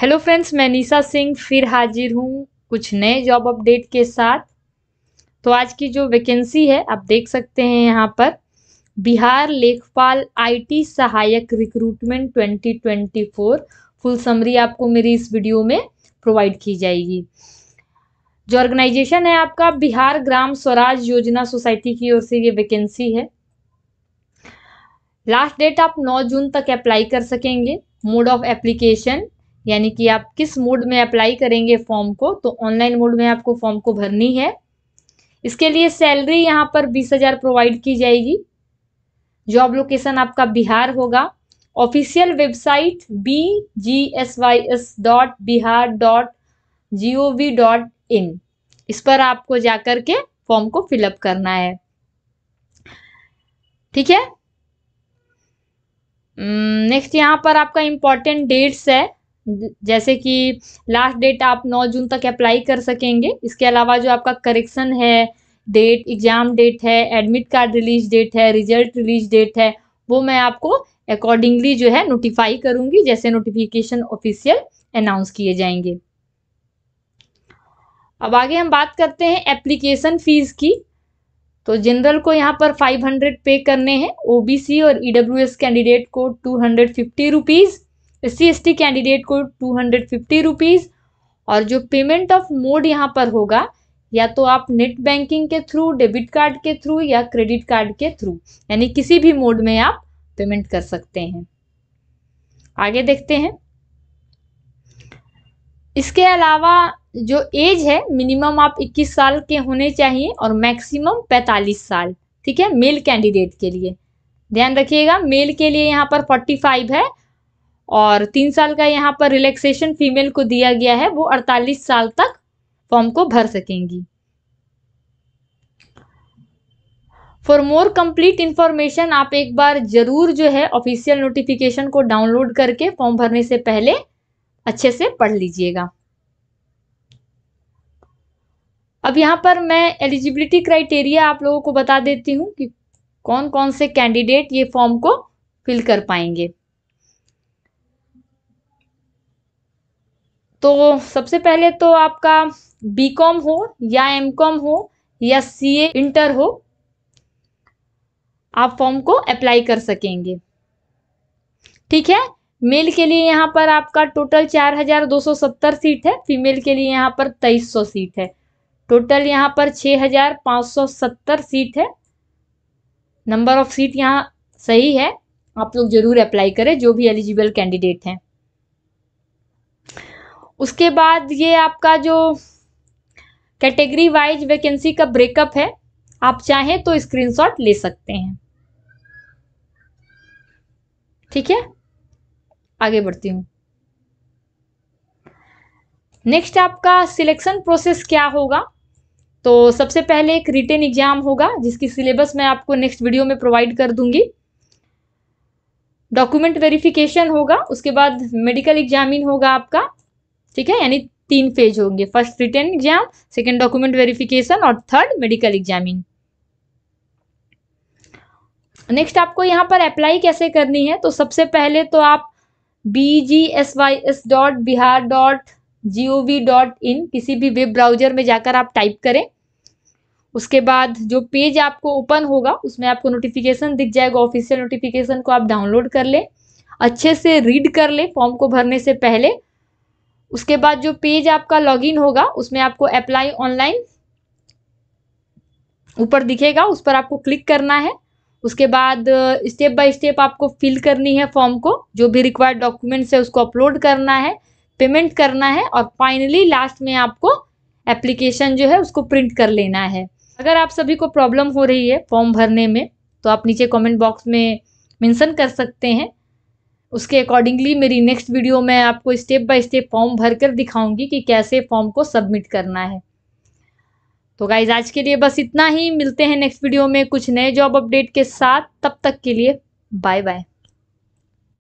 hello friends मैं निशा सिंह फिर हाजिर हूँ कुछ नए जॉब अपडेट के साथ तो आज की जो वैकेंसी है आप देख सकते हैं यहाँ पर बिहार लेखपाल आईटी सहायक रिक्रूटमेंट 2024 फुल समरी आपको मेरी इस वीडियो में प्रोवाइड की जाएगी जो ऑर्गेनाइजेशन है आपका बिहार ग्राम स्वराज योजना सोसाइटी की ओर से ये वैकेंसी है लास्ट डेट आप 9 जून तक अप्लाई कर सकेंगे मोड ऑफ एप्लीकेशन यानी कि आप किस मोड में अप्लाई करेंगे फॉर्म को तो ऑनलाइन मोड में आपको फॉर्म को भरनी है इसके लिए सैलरी यहाँ पर बीस हज़ार प्रोवाइड की जाएगी जॉब लोकेशन आपका बिहार होगा official website B G S Y S dot Bihar dot G O V dot in इस पर आपको जाकर के फॉर्म को फिलअप करना है ठीक है नेक्स्ट hmm, यहाँ पर आपका इम्पोर्टेंट डेट्स है जैसे कि लास्ट डेट आप 9 जून तक अप्लाई कर सकेंगे इसके अलावा जो आपका करेक्शन है डेट एग्ज़ाम डेट है एडमिट कार्ड रिलीज डेट है रिजल्ट रिलीज डेट है वो मैं आपको अकॉर्डिंगली जो है नोटिफाई करूंगी जैसे नोटिफिकेशन ऑफिशियल अनाउंस किए जाएंगे अब आगे हम बात करते हैं एप्लीकेशन फ़ीस की तो जनरल को यहाँ पर 500 पे करने हैं ओबीसी और ईडब्ल्यूएस e कैंडिडेट को two hundred fifty rupees S ST candidate को टू हंड्रेड फिफ्टी रुपीज़ और जो पेमेंट ऑफ मोड यहाँ पर होगा या तो आप नेट बैंकिंग के थ्रू डेबिट कार्ड के थ्रू या क्रेडिट कार्ड के थ्रू यानी किसी भी मोड में आप पेमेंट कर सकते हैं आगे देखते हैं इसके अलावा जो एज है मिनिमम आप 21 साल के होने चाहिए और मैक्सिमम 45 साल ठीक है मेल कैंडिडेट के लिए ध्यान रखिएगा मेल के लिए यहाँ पर 45 है और तीन साल का यहाँ पर रिलैक्सेशन फीमेल को दिया गया है वो 48 साल तक फॉर्म को भर सकेंगी फॉर मोर कंप्लीट इंफॉर्मेशन आप एक बार जरूर जो है ऑफिशियल नोटिफिकेशन को डाउनलोड करके फॉर्म भरने से पहले अच्छे से पढ़ लीजिएगा अब यहाँ पर मैं एलिजिबिलिटी क्राइटेरिया आप लोगों को बता देती हूँ कि कौन कौन से कैंडिडेट ये फॉर्म को फिल कर पाएंगे तो सबसे पहले तो आपका बी कॉम हो या एम कॉम हो या सी ए इंटर हो आप फॉर्म को अप्लाई कर सकेंगे ठीक है मेल के लिए यहाँ पर आपका टोटल 4,270 सीट है फीमेल के लिए यहाँ पर 2300 सीट है टोटल यहाँ पर 6,570 सीट है नंबर ऑफ सीट यहाँ सही है आप लोग जरूर अप्लाई करें जो भी एलिजिबल कैंडिडेट हैं उसके बाद ये आपका जो कैटेगरी वाइज वैकेंसी का ब्रेकअप है आप चाहें तो स्क्रीनशॉट ले सकते हैं ठीक है आगे बढ़ती हूँ नेक्स्ट आपका सिलेक्शन प्रोसेस क्या होगा तो सबसे पहले एक रिटेन एग्जाम होगा जिसकी सिलेबस मैं आपको नेक्स्ट वीडियो में प्रोवाइड कर दूंगी डॉक्यूमेंट वेरिफिकेशन होगा उसके बाद मेडिकल एग्जामिन होगा आपका ठीक है यानी तीन फेज होंगे first written exam second document verification और थर्ड मेडिकल एग्जामिन नेक्स्ट आपको यहाँ पर अप्लाई कैसे करनी है तो सबसे पहले तो आप B G S Y S dot Bihar dot G O V dot in किसी भी वेब ब्राउजर में जाकर आप टाइप करें उसके बाद जो पेज आपको ओपन होगा उसमें आपको नोटिफिकेशन दिख जाएगा ऑफिशियल नोटिफिकेशन को आप डाउनलोड कर लें अच्छे से रीड कर लें फॉर्म को भरने से पहले उसके बाद जो पेज आपका लॉगिन होगा उसमें आपको अप्लाई ऑनलाइन ऊपर दिखेगा उस पर आपको क्लिक करना है उसके बाद स्टेप बाय स्टेप आपको फिल करनी है फॉर्म को जो भी रिक्वायर्ड डॉक्यूमेंट्स है उसको अपलोड करना है पेमेंट करना है और फाइनली लास्ट में आपको एप्लीकेशन जो है उसको प्रिंट कर लेना है अगर आप सभी को प्रॉब्लम हो रही है फॉर्म भरने में तो आप नीचे कमेंट बॉक्स में मेंशन कर सकते हैं उसके अकॉर्डिंगली मेरी नेक्स्ट वीडियो में आपको स्टेप बाय स्टेप फॉर्म भर कर दिखाऊंगी कि कैसे फॉर्म को सबमिट करना है तो गाइज आज के लिए बस इतना ही मिलते हैं नेक्स्ट वीडियो में कुछ नए जॉब अपडेट के साथ तब तक के लिए बाय बाय